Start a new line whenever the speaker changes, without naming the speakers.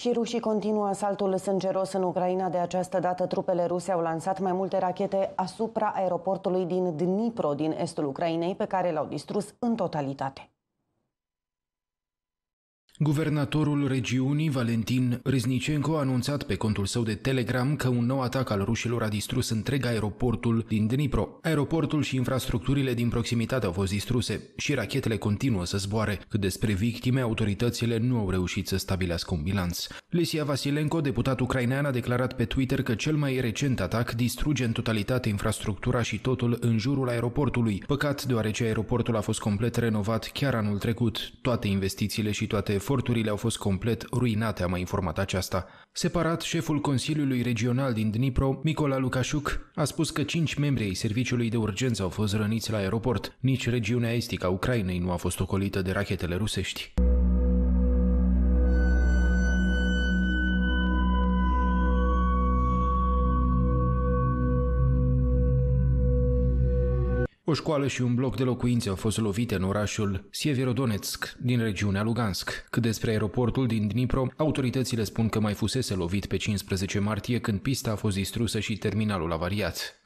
Și rușii continuă asaltul sângeros în Ucraina. De această dată, trupele ruse au lansat mai multe rachete asupra aeroportului din Dnipro, din estul Ucrainei, pe care l-au distrus în totalitate.
Guvernatorul regiunii, Valentin Riznicenco, a anunțat pe contul său de Telegram că un nou atac al rușilor a distrus întreg aeroportul din Dnipro. Aeroportul și infrastructurile din proximitate au fost distruse și rachetele continuă să zboare. Cât despre victime, autoritățile nu au reușit să stabilească un bilanț. Lesia Vasilenko, deputat ucrainean, a declarat pe Twitter că cel mai recent atac distruge în totalitate infrastructura și totul în jurul aeroportului. Păcat, deoarece aeroportul a fost complet renovat chiar anul trecut. Toate investițiile și toate eforturile au fost complet ruinate, a mai informat aceasta. Separat, șeful Consiliului Regional din Dnipro, Nicola Lukashuk, a spus că cinci membri ai serviciului de urgență au fost răniți la aeroport. Nici regiunea estică a Ucrainei nu a fost ocolită de rachetele rusești. O școală și un bloc de locuințe au fost lovite în orașul Sieverodonetsk, din regiunea Lugansk. Cât despre aeroportul din Dnipro, autoritățile spun că mai fusese lovit pe 15 martie când pista a fost distrusă și terminalul avariat.